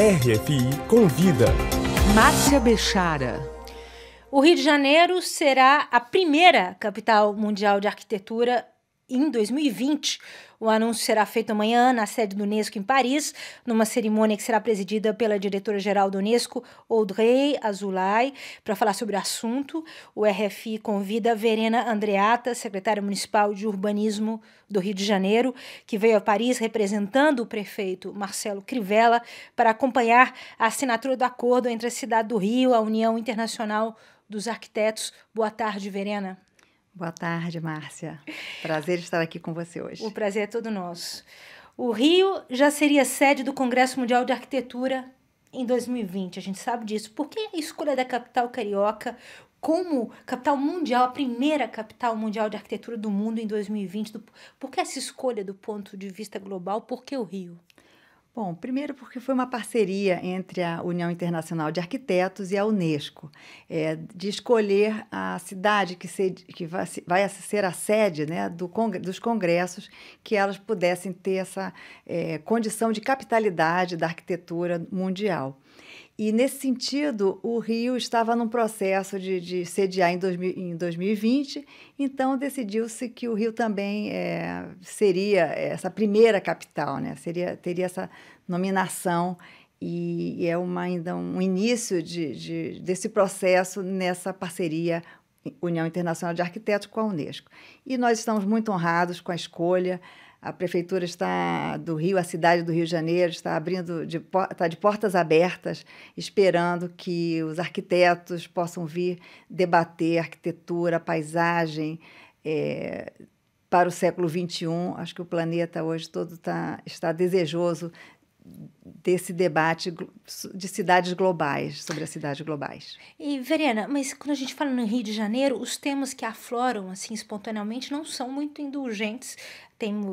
RFI convida. Márcia Bechara. O Rio de Janeiro será a primeira capital mundial de arquitetura em 2020. O anúncio será feito amanhã na sede do Unesco em Paris, numa cerimônia que será presidida pela diretora-geral do Unesco, Audrey Azoulay, para falar sobre o assunto. O RFI convida Verena Andreata, secretária municipal de urbanismo do Rio de Janeiro, que veio a Paris representando o prefeito Marcelo Crivella para acompanhar a assinatura do acordo entre a cidade do Rio, e a União Internacional dos Arquitetos. Boa tarde, Verena. Boa tarde, Márcia. Prazer estar aqui com você hoje. O prazer é todo nosso. O Rio já seria sede do Congresso Mundial de Arquitetura em 2020, a gente sabe disso. Por que a escolha da capital carioca como capital mundial, a primeira capital mundial de arquitetura do mundo em 2020? Por que essa escolha do ponto de vista global? Por que o Rio? Bom, primeiro porque foi uma parceria entre a União Internacional de Arquitetos e a Unesco, é, de escolher a cidade que, se, que vai, vai, ser a sede né, do dos congressos, que elas pudessem ter essa é, condição de capitalidade da arquitetura mundial. E, nesse sentido, o Rio estava num processo de, de sediar em, 2000, em 2020, então decidiu-se que o Rio também é, seria essa primeira capital, né? seria, teria essa nominação, e, e é uma, ainda um início de, de, desse processo nessa parceria União Internacional de Arquitetos com a Unesco. E nós estamos muito honrados com a escolha a prefeitura está do Rio, a cidade do Rio de Janeiro está abrindo de, está de portas abertas, esperando que os arquitetos possam vir debater arquitetura, paisagem é, para o século XXI. Acho que o planeta hoje todo tá, está desejoso desse debate de cidades globais, sobre as cidades globais. E, Verena, mas quando a gente fala no Rio de Janeiro, os temas que afloram, assim, espontaneamente, não são muito indulgentes.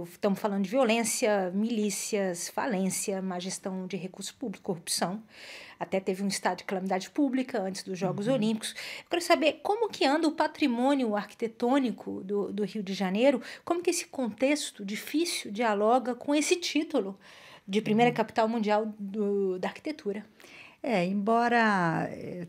Estamos falando de violência, milícias, falência, má gestão de recursos públicos, corrupção. Até teve um estado de calamidade pública antes dos Jogos uhum. Olímpicos. Eu quero saber como que anda o patrimônio arquitetônico do, do Rio de Janeiro, como que esse contexto difícil dialoga com esse título de primeira uhum. capital mundial do, da arquitetura. É, embora eh,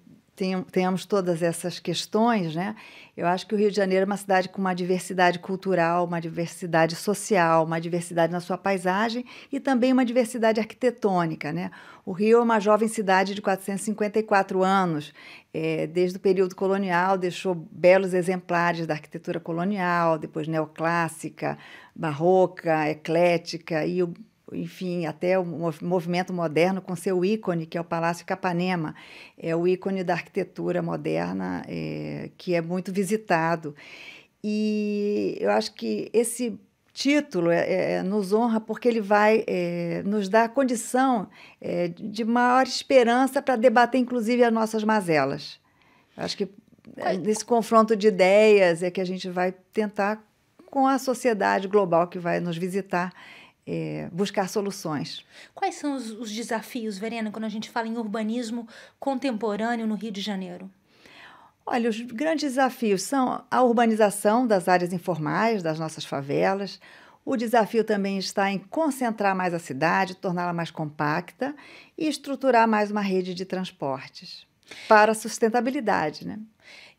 tenhamos todas essas questões, né? Eu acho que o Rio de Janeiro é uma cidade com uma diversidade cultural, uma diversidade social, uma diversidade na sua paisagem e também uma diversidade arquitetônica, né? O Rio é uma jovem cidade de 454 anos. É, desde o período colonial, deixou belos exemplares da arquitetura colonial, depois neoclássica, barroca, eclética e o enfim, até o movimento moderno com seu ícone, que é o Palácio Capanema, é o ícone da arquitetura moderna, é, que é muito visitado. E eu acho que esse título é, é, é nos honra porque ele vai é, nos dar condição é, de maior esperança para debater, inclusive, as nossas mazelas. Eu acho que é, nesse confronto de ideias é que a gente vai tentar, com a sociedade global que vai nos visitar, é, buscar soluções. Quais são os, os, desafios, Verena, quando a gente fala em urbanismo contemporâneo no Rio de Janeiro? Olha, os grandes desafios são a urbanização das áreas informais, das nossas favelas. O desafio também está em concentrar mais a cidade, torná-la mais compacta e estruturar mais uma rede de transportes. Para a sustentabilidade, né?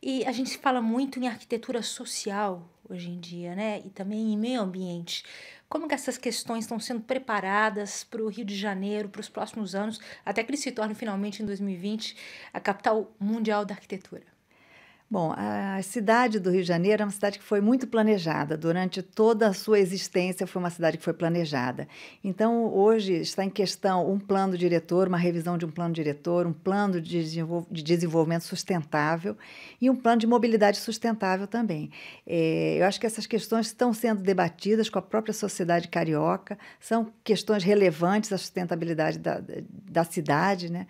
E a gente fala muito em arquitetura social hoje em dia, né? E também em meio ambiente. Como que essas questões estão sendo preparadas para o Rio de Janeiro, para os próximos anos, até que ele se torne finalmente em 2020 a capital mundial da arquitetura? Bom, a cidade do Rio de Janeiro é uma cidade que foi muito planejada. Durante toda a sua existência, foi uma cidade que foi planejada. Então, hoje está em questão um plano diretor, uma revisão de um plano diretor, um plano de, desenvolvimento sustentável e um plano de mobilidade sustentável também. É, eu acho que essas questões estão sendo debatidas com a própria sociedade carioca, são questões relevantes à sustentabilidade da, da cidade, né?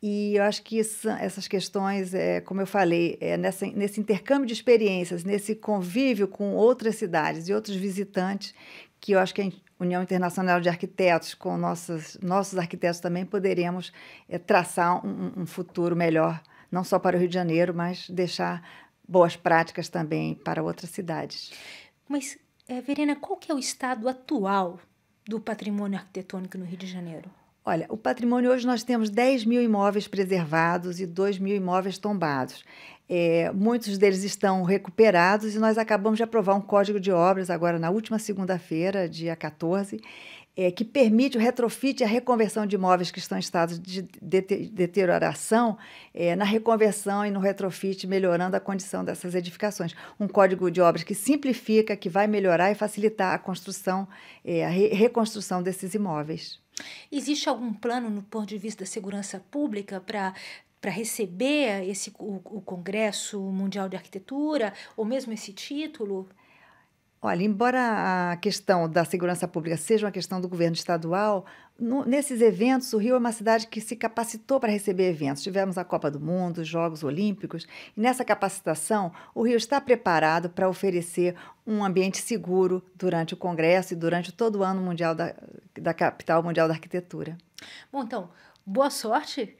E eu acho que isso, essas questões, é, como eu falei, é nessa, nesse intercâmbio de experiências, nesse convívio com outras cidades e outros visitantes, que eu acho que a União Internacional de Arquitetos, com nossas, nossos arquitetos também, poderemos é, traçar um, um futuro melhor, não só para o Rio de Janeiro, mas deixar boas práticas também para outras cidades. Mas, é, Verena, qual que é o estado atual do patrimônio arquitetônico no Rio de Janeiro? Olha, o patrimônio hoje nós temos 10 mil imóveis preservados e 2 mil imóveis tombados. É, muitos deles estão recuperados e nós acabamos de aprovar um código de obras agora na última segunda-feira, dia 14, é, que permite o retrofit e a reconversão de imóveis que estão em estado de deterioração é, na reconversão e no retrofit, melhorando a condição dessas edificações. Um código de obras que simplifica, que vai melhorar e facilitar a construção, é, a re reconstrução desses imóveis. Existe algum plano, no ponto de vista da segurança pública, para para receber esse o, o Congresso Mundial de Arquitetura ou mesmo esse título? Olha, embora a questão da segurança pública seja uma questão do governo estadual, no, nesses eventos, o Rio é uma cidade que se capacitou para receber eventos. Tivemos a Copa do Mundo, os Jogos Olímpicos, e nessa capacitação, o Rio está preparado para oferecer um ambiente seguro durante o Congresso e durante todo o ano mundial da, da capital mundial da arquitetura. Bom, então, boa sorte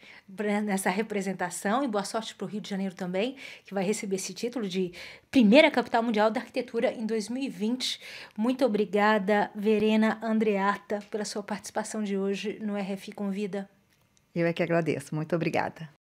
nessa representação e boa sorte para o Rio de Janeiro também, que vai receber esse título de primeira capital mundial da arquitetura em 2020. Muito obrigada, Verena Andreata, pela sua participação de hoje no RFI Convida. Eu é que agradeço. Muito obrigada.